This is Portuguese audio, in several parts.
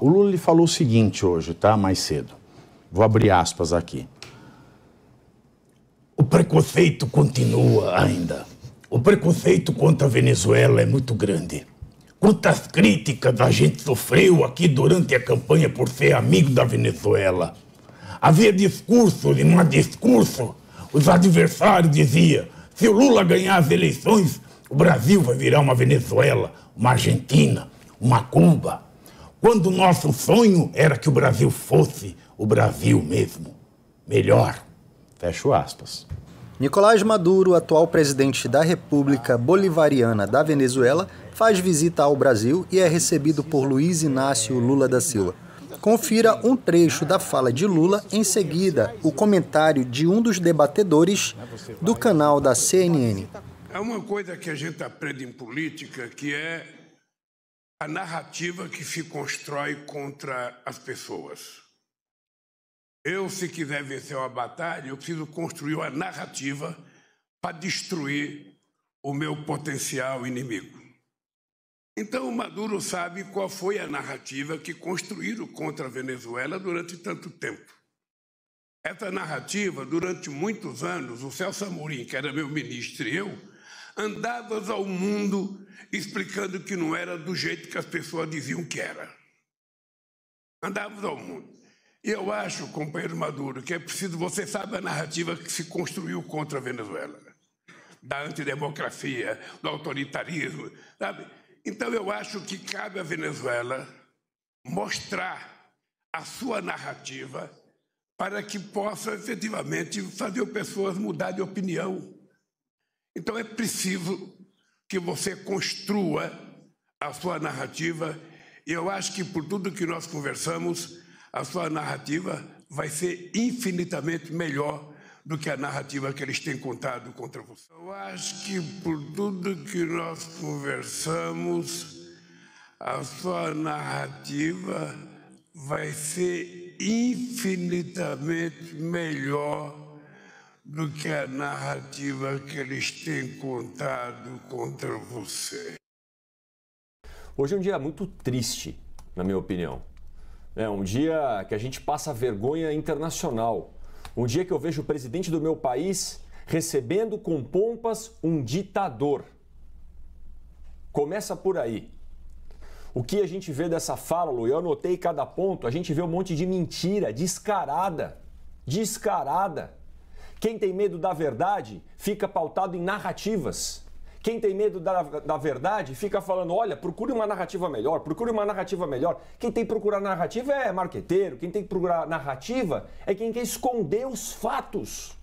O Lula ele falou o seguinte hoje, tá? Mais cedo. Vou abrir aspas aqui. O preconceito continua ainda. O preconceito contra a Venezuela é muito grande. Quantas críticas a gente sofreu aqui durante a campanha por ser amigo da Venezuela. Havia discurso e mais discurso. Os adversários diziam: se o Lula ganhar as eleições, o Brasil vai virar uma Venezuela, uma Argentina, uma Cuba quando nosso sonho era que o Brasil fosse o Brasil mesmo. Melhor. Fecho aspas. Nicolás Maduro, atual presidente da República Bolivariana da Venezuela, faz visita ao Brasil e é recebido por Luiz Inácio Lula da Silva. Confira um trecho da fala de Lula, em seguida, o comentário de um dos debatedores do canal da CNN. É uma coisa que a gente aprende em política que é a narrativa que se constrói contra as pessoas. Eu, se quiser vencer uma batalha, eu preciso construir uma narrativa para destruir o meu potencial inimigo. Então, Maduro sabe qual foi a narrativa que construíram contra a Venezuela durante tanto tempo. Essa narrativa, durante muitos anos, o Celso Amorim, que era meu ministro, e eu, andavas ao mundo explicando que não era do jeito que as pessoas diziam que era. Andavas ao mundo. E eu acho, companheiro Maduro, que é preciso você sabe a narrativa que se construiu contra a Venezuela, da antidemocracia, do autoritarismo, sabe? Então eu acho que cabe à Venezuela mostrar a sua narrativa para que possa efetivamente fazer pessoas mudar de opinião. Então é preciso que você construa a sua narrativa. E eu acho que por tudo que nós conversamos, a sua narrativa vai ser infinitamente melhor do que a narrativa que eles têm contado contra você. Eu acho que por tudo que nós conversamos, a sua narrativa vai ser infinitamente melhor do que a narrativa que eles têm contado contra você. Hoje é um dia muito triste, na minha opinião. É um dia que a gente passa vergonha internacional. Um dia que eu vejo o presidente do meu país recebendo com pompas um ditador. Começa por aí. O que a gente vê dessa fala, Lu, eu anotei cada ponto, a gente vê um monte de mentira, descarada. Descarada. Quem tem medo da verdade fica pautado em narrativas. Quem tem medo da, da verdade fica falando: olha, procure uma narrativa melhor, procure uma narrativa melhor. Quem tem que procurar narrativa é marqueteiro, quem tem que procurar narrativa é quem quer esconder os fatos.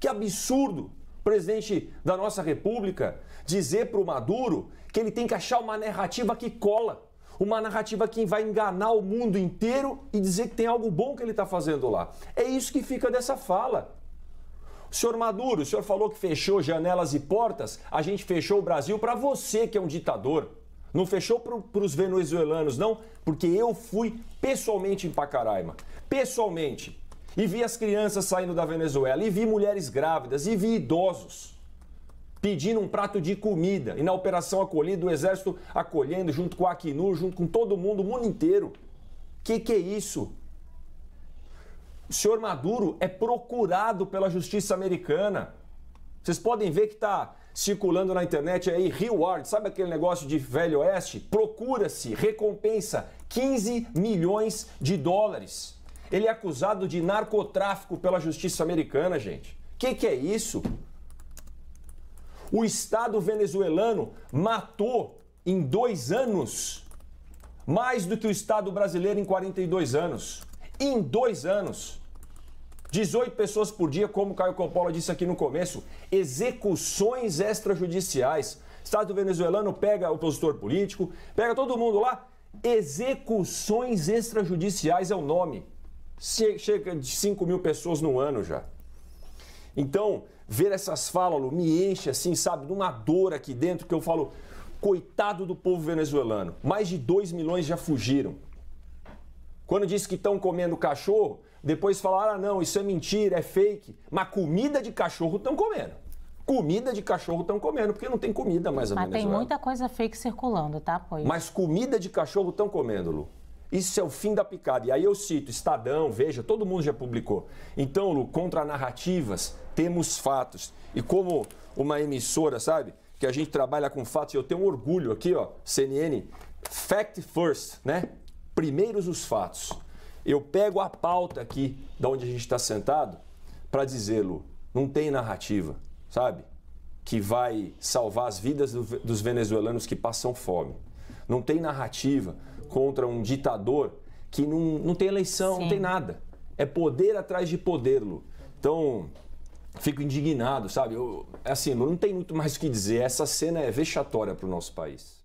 Que absurdo! Presidente da nossa República dizer para o Maduro que ele tem que achar uma narrativa que cola, uma narrativa que vai enganar o mundo inteiro e dizer que tem algo bom que ele está fazendo lá. É isso que fica dessa fala senhor Maduro, o senhor falou que fechou janelas e portas, a gente fechou o Brasil para você que é um ditador. Não fechou para os venezuelanos, não, porque eu fui pessoalmente em Pacaraima. Pessoalmente. E vi as crianças saindo da Venezuela, e vi mulheres grávidas, e vi idosos pedindo um prato de comida. E na operação acolhida, o Exército acolhendo, junto com a Acnur, junto com todo mundo, o mundo inteiro. Que que é isso? O senhor Maduro é procurado pela justiça americana. Vocês podem ver que está circulando na internet aí reward, sabe aquele negócio de velho oeste? Procura-se recompensa 15 milhões de dólares. Ele é acusado de narcotráfico pela justiça americana, gente. O que, que é isso? O Estado venezuelano matou em dois anos mais do que o Estado brasileiro em 42 anos. Em dois anos. 18 pessoas por dia, como Caio Coppola disse aqui no começo, execuções extrajudiciais. Estado venezuelano pega opositor político, pega todo mundo lá. Execuções extrajudiciais é o nome. Chega de 5 mil pessoas no ano já. Então, ver essas falas, Lu, me enche assim, sabe, de uma dor aqui dentro que eu falo, coitado do povo venezuelano. Mais de 2 milhões já fugiram. Quando diz que estão comendo cachorro, depois falaram: ah, não, isso é mentira, é fake. Mas comida de cachorro estão comendo comida de cachorro estão comendo, porque não tem comida mais Mas a Mas tem muita coisa fake circulando, tá, pois? Mas comida de cachorro estão comendo, Lu. Isso é o fim da picada. E aí eu cito Estadão, Veja, todo mundo já publicou. Então, Lu, contra narrativas, temos fatos. E como uma emissora, sabe, que a gente trabalha com fatos, e eu tenho um orgulho aqui, ó, CNN, Fact First, né? Primeiros os fatos. Eu pego a pauta aqui, da onde a gente está sentado, para dizê-lo. Não tem narrativa, sabe? Que vai salvar as vidas do, dos venezuelanos que passam fome. Não tem narrativa contra um ditador que não, não tem eleição, Sim. não tem nada. É poder atrás de poder, Lu. Então, fico indignado, sabe? Eu, é assim, não tem muito mais o que dizer. Essa cena é vexatória para o nosso país.